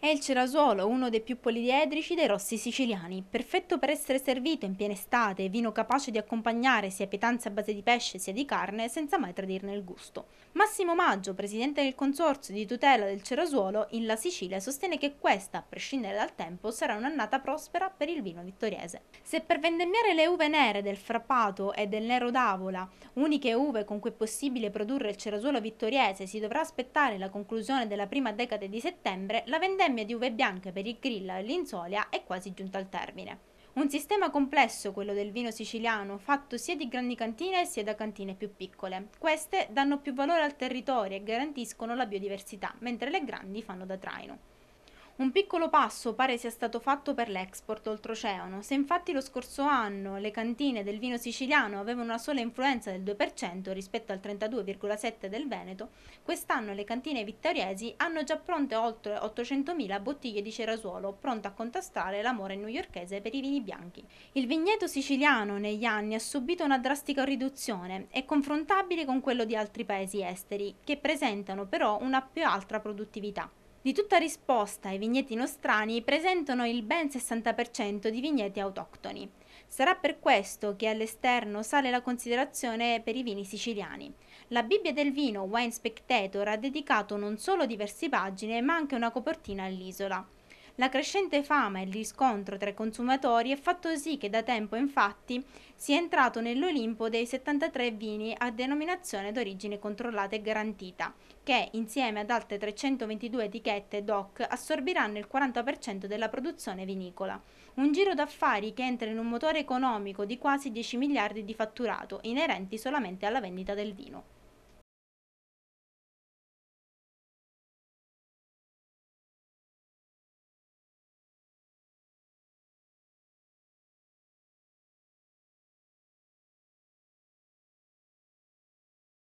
È il cerasuolo, uno dei più poliedrici dei rossi siciliani, perfetto per essere servito in piena estate, vino capace di accompagnare sia pietanze a base di pesce sia di carne senza mai tradirne il gusto. Massimo Maggio, presidente del consorzio di tutela del cerasuolo in La Sicilia, sostiene che questa, a prescindere dal tempo, sarà un'annata prospera per il vino vittoriese. Se per vendemmiare le uve nere del frappato e del nero d'avola, uniche uve con cui è possibile produrre il cerasuolo vittoriese, si dovrà aspettare la conclusione della prima decade di settembre, la vendemmia vendemmia di uve bianche per il grill e l'insolia è quasi giunta al termine. Un sistema complesso quello del vino siciliano, fatto sia di grandi cantine sia da cantine più piccole. Queste danno più valore al territorio e garantiscono la biodiversità, mentre le grandi fanno da traino. Un piccolo passo pare sia stato fatto per l'export oltreoceano. Se infatti lo scorso anno le cantine del vino siciliano avevano una sola influenza del 2% rispetto al 32,7% del Veneto, quest'anno le cantine vittoriesi hanno già pronte oltre 800.000 bottiglie di cerasuolo, pronte a contrastare l'amore newyorchese per i vini bianchi. Il vigneto siciliano negli anni ha subito una drastica riduzione, è confrontabile con quello di altri paesi esteri, che presentano però una più alta produttività. Di tutta risposta i vigneti nostrani presentano il ben 60% di vigneti autoctoni. Sarà per questo che all'esterno sale la considerazione per i vini siciliani. La Bibbia del vino Wine Spectator ha dedicato non solo diverse pagine ma anche una copertina all'isola. La crescente fama e il riscontro tra i consumatori è fatto sì che da tempo infatti sia entrato nell'Olimpo dei 73 vini a denominazione d'origine controllata e garantita, che insieme ad altre 322 etichette DOC assorbiranno il 40% della produzione vinicola. Un giro d'affari che entra in un motore economico di quasi 10 miliardi di fatturato, inerenti solamente alla vendita del vino.